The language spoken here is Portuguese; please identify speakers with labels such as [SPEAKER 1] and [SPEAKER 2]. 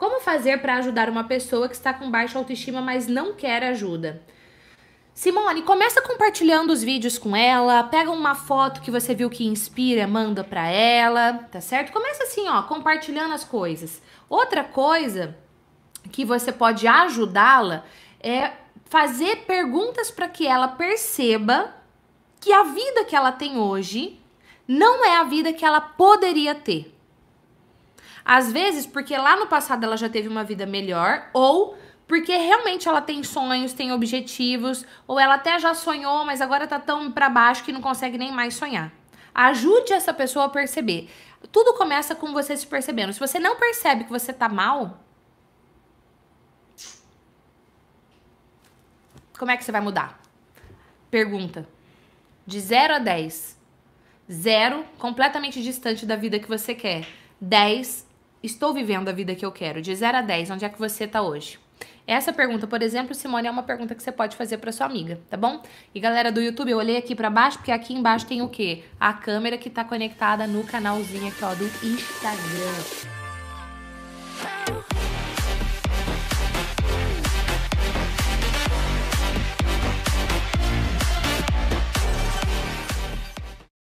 [SPEAKER 1] Como fazer para ajudar uma pessoa que está com baixa autoestima, mas não quer ajuda? Simone, começa compartilhando os vídeos com ela, pega uma foto que você viu que inspira, manda para ela, tá certo? Começa assim, ó, compartilhando as coisas. Outra coisa que você pode ajudá-la é fazer perguntas para que ela perceba que a vida que ela tem hoje não é a vida que ela poderia ter. Às vezes, porque lá no passado ela já teve uma vida melhor, ou porque realmente ela tem sonhos, tem objetivos, ou ela até já sonhou, mas agora tá tão para baixo que não consegue nem mais sonhar. Ajude essa pessoa a perceber. Tudo começa com você se percebendo. Se você não percebe que você tá mal, como é que você vai mudar? Pergunta. De 0 a 10. 0, completamente distante da vida que você quer. 10, estou vivendo a vida que eu quero? De 0 a 10, onde é que você está hoje? Essa pergunta, por exemplo, Simone, é uma pergunta que você pode fazer para sua amiga, tá bom? E galera do YouTube, eu olhei aqui para baixo, porque aqui embaixo tem o quê? A câmera que está conectada no canalzinho aqui, ó, do Instagram.